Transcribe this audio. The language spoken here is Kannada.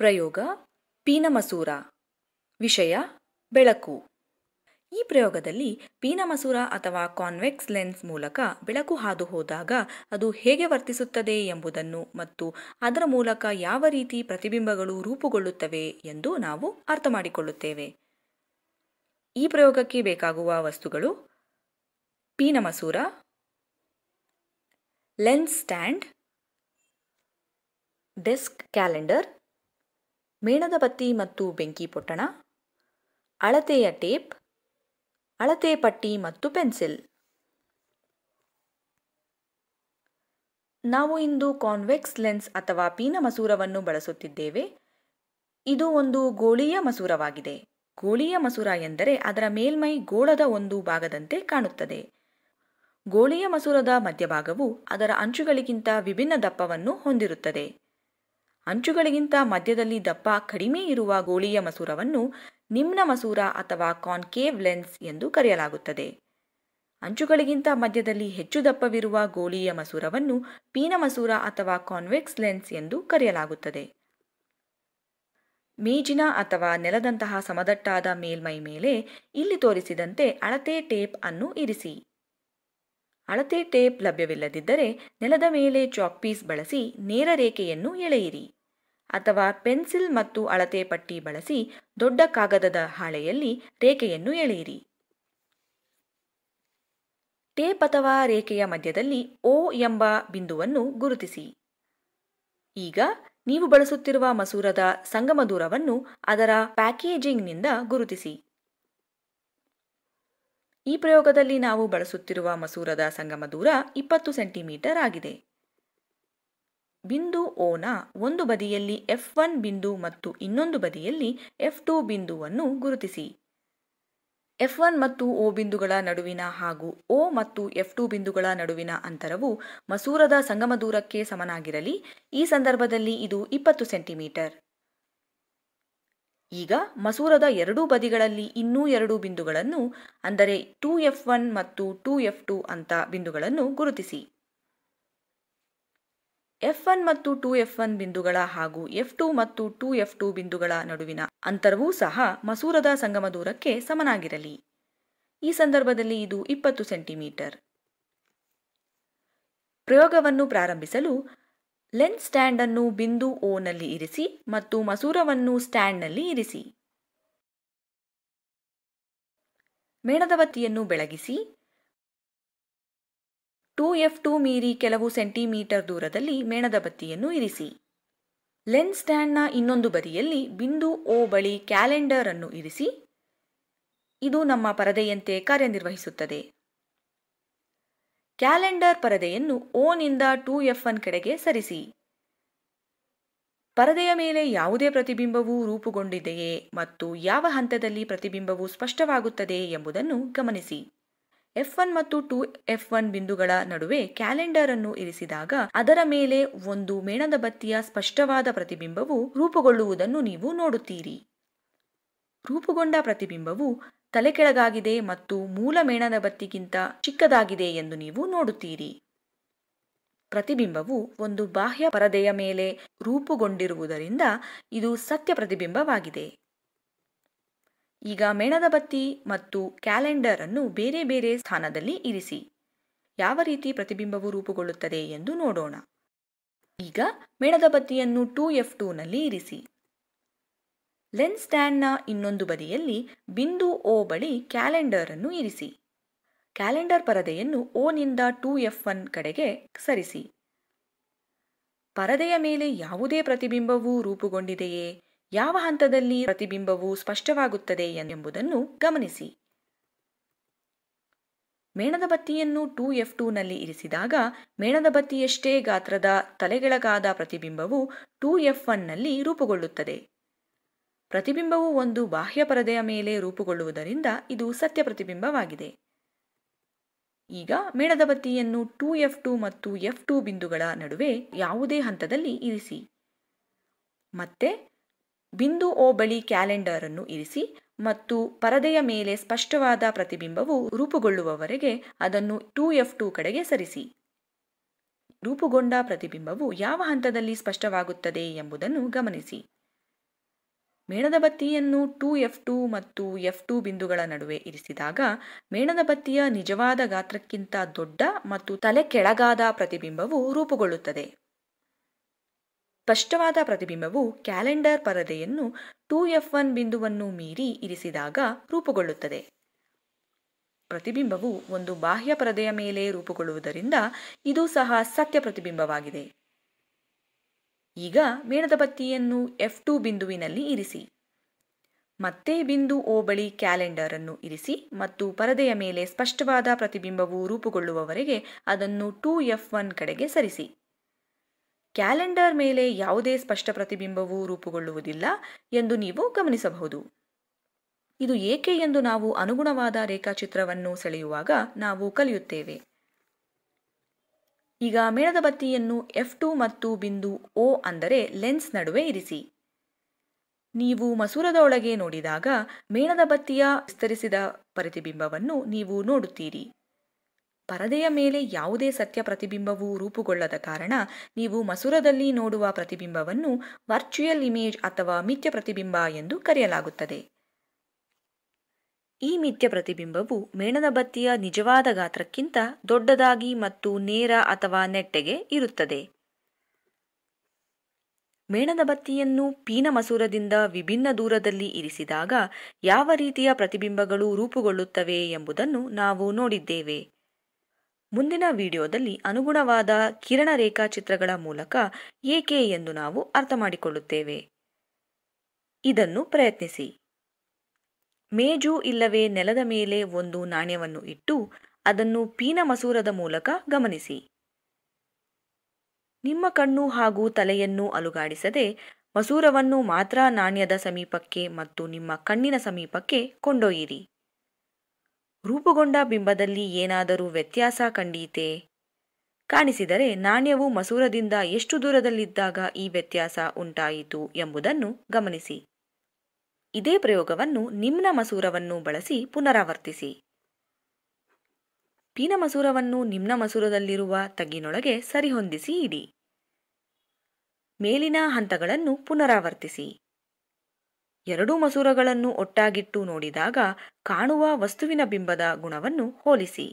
ಪ್ರಯೋಗ ಪೀನಮಸೂರ ವಿಷಯ ಬೆಳಕು ಈ ಪ್ರಯೋಗದಲ್ಲಿ ಪೀನಮಸೂರ ಅಥವಾ ಕಾನ್ವೆಕ್ಸ್ ಲೆನ್ಸ್ ಮೂಲಕ ಬೆಳಕು ಹಾದು ಹೋದಾಗ ಅದು ಹೇಗೆ ವರ್ತಿಸುತ್ತದೆ ಎಂಬುದನ್ನು ಮತ್ತು ಅದರ ಮೂಲಕ ಯಾವ ರೀತಿ ಪ್ರತಿಬಿಂಬಗಳು ರೂಪುಗೊಳ್ಳುತ್ತವೆ ಎಂದು ನಾವು ಅರ್ಥ ಮಾಡಿಕೊಳ್ಳುತ್ತೇವೆ ಈ ಪ್ರಯೋಗಕ್ಕೆ ಬೇಕಾಗುವ ವಸ್ತುಗಳು ಪೀನಮಸೂರ ಲೆನ್ಸ್ ಸ್ಟ್ಯಾಂಡ್ ಡೆಸ್ಕ್ ಕ್ಯಾಲೆಂಡರ್ ಮೇಣದ ಬತ್ತಿ ಮತ್ತು ಬೆಂಕಿ ಪೊಟ್ಟಣ ಅಳತೆಯ ಟೇಪ್ ಅಳತೆ ಪಟ್ಟಿ ಮತ್ತು ಪೆನ್ಸಿಲ್ ನಾವು ಇಂದು ಕಾನ್ವೆಕ್ಸ್ ಲೆನ್ಸ್ ಅಥವಾ ಪೀನ ಮಸೂರವನ್ನು ಬಳಸುತ್ತಿದ್ದೇವೆ ಇದು ಒಂದು ಗೋಳೀಯ ಮಸೂರವಾಗಿದೆ ಗೋಳೀಯ ಮಸೂರ ಎಂದರೆ ಅದರ ಮೇಲ್ಮೈ ಗೋಳದ ಒಂದು ಭಾಗದಂತೆ ಕಾಣುತ್ತದೆ ಗೋಳೀಯ ಮಸೂರದ ಮಧ್ಯಭಾಗವು ಅದರ ಅಂಚುಗಳಿಗಿಂತ ವಿಭಿನ್ನ ದಪ್ಪವನ್ನು ಹೊಂದಿರುತ್ತದೆ ಅಂಚುಗಳಿಗಿಂತ ಮಧ್ಯದಲ್ಲಿ ದಪ್ಪ ಕಡಿಮೆ ಇರುವ ಗೋಳಿಯ ಮಸೂರವನ್ನು ನಿಮ್ನ ಮಸೂರ ಅಥವಾ ಕಾನ್ಕೇವ್ ಲೆನ್ಸ್ ಎಂದು ಕರೆಯಲಾಗುತ್ತದೆ ಅಂಚುಗಳಿಗಿಂತ ಮಧ್ಯದಲ್ಲಿ ಹೆಚ್ಚು ದಪ್ಪವಿರುವ ಗೋಳಿಯ ಮಸೂರವನ್ನು ಪೀನ ಮಸೂರ ಅಥವಾ ಕಾನ್ವೆಕ್ಸ್ ಲೆನ್ಸ್ ಎಂದು ಕರೆಯಲಾಗುತ್ತದೆ ಮೇಜಿನ ಅಥವಾ ನೆಲದಂತಹ ಸಮದಟ್ಟಾದ ಮೇಲ್ಮೈ ಮೇಲೆ ಇಲ್ಲಿ ತೋರಿಸಿದಂತೆ ಅಳತೆ ಟೇಪ್ ಅನ್ನು ಇರಿಸಿ ಅಳತೆ ಟೇಪ್ ಲಭ್ಯವಿಲ್ಲದಿದ್ದರೆ ನೆಲದ ಮೇಲೆ ಚಾಕ್ ಪೀಸ್ ಬಳಸಿ ನೇರ ರೇಖೆಯನ್ನು ಎಳೆಯಿರಿ ಅಥವಾ ಪೆನ್ಸಿಲ್ ಮತ್ತು ಅಳತೆ ಪಟ್ಟಿ ಬಳಸಿ ದೊಡ್ಡ ಕಾಗದದ ಹಾಳೆಯಲ್ಲಿ ರೇಖೆಯನ್ನು ಎಳೆಯಿರಿ ಟೇಪ್ ಅಥವಾ ರೇಖೆಯ ಮಧ್ಯದಲ್ಲಿ ಓ ಎಂಬ ಬಿಂದುವನ್ನು ಗುರುತಿಸಿ ಈಗ ನೀವು ಬಳಸುತ್ತಿರುವ ಮಸೂರದ ಸಂಗಮ ದೂರವನ್ನು ಅದರ ಪ್ಯಾಕೇಜಿಂಗ್ನಿಂದ ಗುರುತಿಸಿ ಈ ಪ್ರಯೋಗದಲ್ಲಿ ನಾವು ಬಳಸುತ್ತಿರುವ ಮಸೂರದ ಸಂಗಮ ದೂರ ಇಪ್ಪತ್ತು ಸೆಂಟಿಮೀಟರ್ ಆಗಿದೆ ಬಿಂದು ಓನ ಒಂದು ಬದಿಯಲ್ಲಿ ಎಫ್ ಒನ್ ಬಿಂದು ಮತ್ತು ಇನ್ನೊಂದು ಬದಿಯಲ್ಲಿ ಎಫ್ ಟು ಬಿಂದುವನ್ನು ಗುರುತಿಸಿ ಎಫ್ ಒನ್ ಮತ್ತು ಓ ಬಿಂದುಗಳ ನಡುವಿನ ಹಾಗೂ ಓ ಮತ್ತು ಎಫ್ ಟು ಬಿಂದುಗಳ ನಡುವಿನ ಅಂತರವು ಮಸೂರದ ಸಂಗಮ ದೂರಕ್ಕೆ ಸಮನಾಗಿರಲಿ ಈ ಸಂದರ್ಭದಲ್ಲಿ ಇದು ಇಪ್ಪತ್ತು ಸೆಂಟಿಮೀಟರ್ ಈಗ ಮಸೂರದ ಎರಡೂ ಬದಿಗಳಲ್ಲಿ ಇನ್ನೂ ಎರಡು ಬಿಂದುಗಳನ್ನು ಅಂದರೆ ಟೂ ಎಫ್ ಒನ್ ಮತ್ತು ಟೂ ಎಫ್ ಟು ಅಂತ ಬಿಂದುಗಳನ್ನು ಗುರುತಿಸಿ ಎಫ್ ಒನ್ ಮತ್ತು ಟೂ ಎಫ್ ಒನ್ ಬಿಂದುಗಳ ಹಾಗೂ ಎಫ್ ಟು ಮತ್ತು ಟೂ ಎಫ್ ಟು ಬಿಂದುಗಳ ನಡುವಿನ ಅಂತರವೂ ಸಹ ಮಸೂರದ ಸಂಗಮ ದೂರಕ್ಕೆ ಸಮನಾಗಿರಲಿ ಈ ಸಂದರ್ಭದಲ್ಲಿ ಇದು ಇಪ್ಪತ್ತು ಸೆಂಟಿಮೀಟರ್ ಪ್ರಯೋಗವನ್ನು ಪ್ರಾರಂಭಿಸಲು ಲೆನ್ಸ್ ಸ್ಟ್ಯಾಂಡ್ ಅನ್ನು ಬಿಂದು ಓನಲ್ಲಿ ಇರಿಸಿ ಮತ್ತು ಮಸೂರವನ್ನು ಸ್ಟ್ಯಾಂಡ್ನಲ್ಲಿ ಇರಿಸಿ ಮೇಣದ ಬೆಳಗಿಸಿ ಟೂ ಎಫ್ ಟೂ ಮೀರಿ ಕೆಲವು ಸೆಂಟಿಮೀಟರ್ ದೂರದಲ್ಲಿ ಮೇಣದ ಬತ್ತಿಯನ್ನು ಇರಿಸಿ ಲೆನ್ಸ್ ಸ್ಟ್ಯಾಂಡ್ನ ಇನ್ನೊಂದು ಬದಿಯಲ್ಲಿ ಬಿಂದು ಓ ಬಳಿ ಕ್ಯಾಲೆಂಡರ್ ಅನ್ನು ಇರಿಸಿ ಇದು ನಮ್ಮ ಪರದೆಯಂತೆ ಕಾರ್ಯನಿರ್ವಹಿಸುತ್ತದೆ ಕ್ಯಾಲೆಂಡರ್ ಪರದೆಯನ್ನು ಓನಿಂದ ಟೂ ಎಫ್ ಒನ್ ಕಡೆಗೆ ಸರಿಸಿ ಪರದೆಯ ಮೇಲೆ ಯಾವುದೇ ಪ್ರತಿಬಿಂಬವು ರೂಪುಗೊಂಡಿದೆಯೇ ಮತ್ತು ಯಾವ ಹಂತದಲ್ಲಿ ಪ್ರತಿಬಿಂಬವು ಸ್ಪಷ್ಟವಾಗುತ್ತದೆ ಎಂಬುದನ್ನು ಗಮನಿಸಿ ಎಫ್ ಒನ್ ಮತ್ತು ಟು ಎಫ್ ಒನ್ ಬಿಂದುಗಳ ನಡುವೆ ಕ್ಯಾಲೆಂಡರ್ ಅನ್ನು ಇರಿಸಿದಾಗ ಅದರ ಮೇಲೆ ಒಂದು ಮೇಣದ ಬತ್ತಿಯ ಸ್ಪಷ್ಟವಾದ ಪ್ರತಿಬಿಂಬವು ರೂಪುಗೊಳ್ಳುವುದನ್ನು ನೀವು ನೋಡುತ್ತೀರಿ ರೂಪುಗೊಂಡ ಪ್ರತಿಬಿಂಬವು ತಲೆಕೆಳಗಾಗಿದೆ ಮತ್ತು ಮೂಲ ಮೇಣದ ಬತ್ತಿಗಿಂತ ಚಿಕ್ಕದಾಗಿದೆ ಎಂದು ನೀವು ನೋಡುತ್ತೀರಿ ಪ್ರತಿಬಿಂಬವು ಒಂದು ಬಾಹ್ಯ ಪರದೆಯ ಮೇಲೆ ರೂಪುಗೊಂಡಿರುವುದರಿಂದ ಇದು ಸತ್ಯ ಪ್ರತಿಬಿಂಬವಾಗಿದೆ ಈಗ ಮೇಣದ ಬತ್ತಿ ಮತ್ತು ಕ್ಯಾಲೆಂಡರ್ ಅನ್ನು ಬೇರೆ ಬೇರೆ ಸ್ಥಾನದಲ್ಲಿ ಇರಿಸಿ ಯಾವ ರೀತಿ ಪ್ರತಿಬಿಂಬವು ರೂಪುಗೊಳ್ಳುತ್ತದೆ ಎಂದು ನೋಡೋಣ ಈಗ ಮೇಣದ ಬತ್ತಿಯನ್ನು ಟೂ ಎಫ್ ಟೂನಲ್ಲಿ ಇರಿಸಿ ಲೆನ್ಸ್ ಸ್ಟ್ಯಾಂಡ್ನ ಇನ್ನೊಂದು ಬದಿಯಲ್ಲಿ ಬಿಂದು ಓ ಬಳಿ ಕ್ಯಾಲೆಂಡರ್ ಅನ್ನು ಇರಿಸಿ ಕ್ಯಾಲೆಂಡರ್ ಪರದೆಯನ್ನು ಓನಿಂದ ಟೂ ಎಫ್ ಒನ್ ಕಡೆಗೆ ಸರಿಸಿ ಪರದೆಯ ಮೇಲೆ ಯಾವುದೇ ಪ್ರತಿಬಿಂಬವೂ ರೂಪುಗೊಂಡಿದೆಯೇ ಯಾವ ಹಂತದಲ್ಲಿ ಪ್ರತಿಬಿಂಬವು ಸ್ಪಷ್ಟವಾಗುತ್ತದೆ ಎಂಬುದನ್ನು ಗಮನಿಸಿ ಮೇಣದ ಬತ್ತಿಯನ್ನು ಟೂ ಎಫ್ ಟೂನಲ್ಲಿ ಇರಿಸಿದಾಗ ಮೇಣದ ಬತ್ತಿಯಷ್ಟೇ ಗಾತ್ರದ ತಲೆಗೆಳಗಾದ ಪ್ರತಿಬಿಂಬವು ಟೂ ಎಫ್ ಒನ್ನಲ್ಲಿ ರೂಪುಗೊಳ್ಳುತ್ತದೆ ಪ್ರತಿಬಿಂಬವು ಒಂದು ಬಾಹ್ಯ ಪರದೆಯ ಮೇಲೆ ರೂಪುಗೊಳ್ಳುವುದರಿಂದ ಇದು ಸತ್ಯ ಪ್ರತಿಬಿಂಬವಾಗಿದೆ ಈಗ ಮೇಣದ ಬತ್ತಿಯನ್ನು ಟೂ ಎಫ್ ಟು ಮತ್ತು ಎಫ್ ಟು ಬಿಂದುಗಳ ನಡುವೆ ಯಾವುದೇ ಹಂತದಲ್ಲಿ ಇರಿಸಿ ಮತ್ತೆ ಬಿಂದು ಓ ಬಳಿ ಕ್ಯಾಲೆಂಡರ್ ಅನ್ನು ಇರಿಸಿ ಮತ್ತು ಪರದೆಯ ಮೇಲೆ ಸ್ಪಷ್ಟವಾದ ಪ್ರತಿಬಿಂಬವು ರೂಪುಗೊಳ್ಳುವವರೆಗೆ ಅದನ್ನು ಟೂ ಎಫ್ ಟೂ ಕಡೆಗೆ ಸರಿಸಿ ರೂಪುಗೊಂಡ ಪ್ರತಿಬಿಂಬವು ಯಾವ ಹಂತದಲ್ಲಿ ಸ್ಪಷ್ಟವಾಗುತ್ತದೆ ಎಂಬುದನ್ನು ಗಮನಿಸಿ ಮೇಣದ ಬತ್ತಿಯನ್ನು ಟೂ ಎಫ್ ಟೂ ಮತ್ತು ಎಫ್ ಟೂ ಬಿಂದುಗಳ ನಡುವೆ ಇರಿಸಿದಾಗ ಮೇಣದ ಬತ್ತಿಯ ನಿಜವಾದ ಗಾತ್ರಕ್ಕಿಂತ ದೊಡ್ಡ ಮತ್ತು ತಲೆ ಕೆಳಗಾದ ಪ್ರತಿಬಿಂಬವು ರೂಪುಗೊಳ್ಳುತ್ತದೆ ಸ್ಪಷ್ಟವಾದ ಪ್ರತಿಬಿಂಬವು ಕ್ಯಾಲೆಂಡರ್ ಪರದೆಯನ್ನು ಟೂ ಎಫ್ ಒನ್ ಬಿಂದುವನ್ನು ಮೀರಿ ಇರಿಸಿದಾಗ ರೂಪುಗೊಳ್ಳುತ್ತದೆ ಪ್ರತಿಬಿಂಬವು ಒಂದು ಬಾಹ್ಯ ಪರದೆಯ ಮೇಲೆ ರೂಪುಗೊಳ್ಳುವುದರಿಂದ ಇದು ಸಹ ಸತ್ಯ ಪ್ರತಿಬಿಂಬವಾಗಿದೆ ಈಗ ಮೇಣದ ಬತ್ತಿಯನ್ನು ಎಫ್ ಟು ಬಿಂದುವಿನಲ್ಲಿ ಇರಿಸಿ ಮತ್ತೆ ಬಿಂದು ಓ ಬಳಿ ಕ್ಯಾಲೆಂಡರ್ ಅನ್ನು ಇರಿಸಿ ಮತ್ತು ಪರದೆಯ ಮೇಲೆ ಸ್ಪಷ್ಟವಾದ ಪ್ರತಿಬಿಂಬವು ರೂಪುಗೊಳ್ಳುವವರೆಗೆ ಅದನ್ನು ಟೂ ಎಫ್ ಒನ್ ಕಡೆಗೆ ಸರಿಸಿ ಕ್ಯಾಲೆಂಡರ್ ಮೇಲೆ ಯಾವುದೇ ಸ್ಪಷ್ಟ ಪ್ರತಿಬಿಂಬವೂ ರೂಪುಗೊಳ್ಳುವುದಿಲ್ಲ ಎಂದು ನೀವು ಗಮನಿಸಬಹುದು ಇದು ಏಕೆ ಎಂದು ನಾವು ಅನುಗುಣವಾದ ರೇಖಾಚಿತ್ರವನ್ನು ಸೆಳೆಯುವಾಗ ನಾವು ಕಲಿಯುತ್ತೇವೆ ಈಗ ಮೇಣದ ಬತ್ತಿಯನ್ನು ಎಫ್ ಟು ಮತ್ತು ಬಿಂದು ಓ ಅಂದರೆ ಲೆನ್ಸ್ ನಡುವೆ ಇರಿಸಿ ನೀವು ಮಸೂರದ ಒಳಗೆ ನೋಡಿದಾಗ ಮೇಣದ ಬತ್ತಿಯ ವಿಸ್ತರಿಸಿದ ಪ್ರತಿಬಿಂಬವನ್ನು ನೀವು ನೋಡುತ್ತೀರಿ ಪರದೆಯ ಮೇಲೆ ಯಾವುದೇ ಸತ್ಯ ಪ್ರತಿಬಿಂಬವೂ ರೂಪುಗೊಳ್ಳದ ಕಾರಣ ನೀವು ಮಸೂರದಲ್ಲಿ ನೋಡುವ ಪ್ರತಿಬಿಂಬವನ್ನು ವರ್ಚುಯಲ್ ಇಮೇಜ್ ಅಥವಾ ಮಿಥ್ಯ ಪ್ರತಿಬಿಂಬ ಎಂದು ಕರೆಯಲಾಗುತ್ತದೆ ಈ ಮಿಥ್ಯ ಪ್ರತಿಬಿಂಬವು ಮೇಣದ ಬತ್ತಿಯ ನಿಜವಾದ ಗಾತ್ರಕ್ಕಿಂತ ದೊಡ್ಡದಾಗಿ ಮತ್ತು ನೇರ ಅಥವಾ ನೆಟ್ಟಗೆ ಇರುತ್ತದೆ ಮೇಣದ ಬತ್ತಿಯನ್ನು ಪೀನ ಮಸೂರದಿಂದ ವಿಭಿನ್ನ ದೂರದಲ್ಲಿ ಇರಿಸಿದಾಗ ಯಾವ ರೀತಿಯ ಪ್ರತಿಬಿಂಬಗಳು ರೂಪುಗೊಳ್ಳುತ್ತವೆ ಎಂಬುದನ್ನು ನಾವು ನೋಡಿದ್ದೇವೆ ಮುಂದಿನ ವಿಡಿಯೋದಲ್ಲಿ ಅನುಗುಣವಾದ ಕಿರಣ ರೇಖಾಚಿತ್ರಗಳ ಮೂಲಕ ಏಕೆ ಎಂದು ನಾವು ಅರ್ಥ ಮಾಡಿಕೊಳ್ಳುತ್ತೇವೆ ಇದನ್ನು ಪ್ರಯತ್ನಿಸಿ ಮೇಜು ಇಲ್ಲವೇ ನೆಲದ ಮೇಲೆ ಒಂದು ನಾಣ್ಯವನ್ನು ಇಟ್ಟು ಅದನ್ನು ಪೀನ ಮಸೂರದ ಮೂಲಕ ಗಮನಿಸಿ ನಿಮ್ಮ ಕಣ್ಣು ಹಾಗೂ ತಲೆಯನ್ನು ಅಲುಗಾಡಿಸದೆ ಮಸೂರವನ್ನು ಮಾತ್ರ ನಾಣ್ಯದ ಸಮೀಪಕ್ಕೆ ಮತ್ತು ನಿಮ್ಮ ಕಣ್ಣಿನ ಸಮೀಪಕ್ಕೆ ಕೊಂಡೊಯ್ಯಿರಿ ರೂಪುಗೊಂಡ ಬಿಂಬದಲ್ಲಿ ಏನಾದರೂ ವ್ಯತ್ಯಾಸ ಕಂಡೀತೇ ಕಾಣಿಸಿದರೆ ನಾಣ್ಯವು ಮಸೂರದಿಂದ ಎಷ್ಟು ದೂರದಲ್ಲಿದ್ದಾಗ ಈ ವ್ಯತ್ಯಾಸ ಉಂಟಾಯಿತು ಎಂಬುದನ್ನು ಗಮನಿಸಿ ಇದೇ ಪ್ರಯೋಗವನ್ನು ನಿಮ್ನ ಮಸೂರವನ್ನು ಬಳಸಿ ಪುನರಾವರ್ತಿಸಿ ಪೀನ ಮಸೂರವನ್ನು ನಿಮ್ನ ಮಸೂರದಲ್ಲಿರುವ ತಗ್ಗಿನೊಳಗೆ ಸರಿಹೊಂದಿಸಿ ಇಡಿ ಮೇಲಿನ ಹಂತಗಳನ್ನು ಪುನರಾವರ್ತಿಸಿ ಎರಡೂ ಮಸೂರಗಳನ್ನು ಒಟ್ಟಾಗಿಟ್ಟು ನೋಡಿದಾಗ ಕಾಣುವ ವಸ್ತುವಿನ ಬಿಂಬದ ಗುಣವನ್ನು ಹೋಲಿಸಿ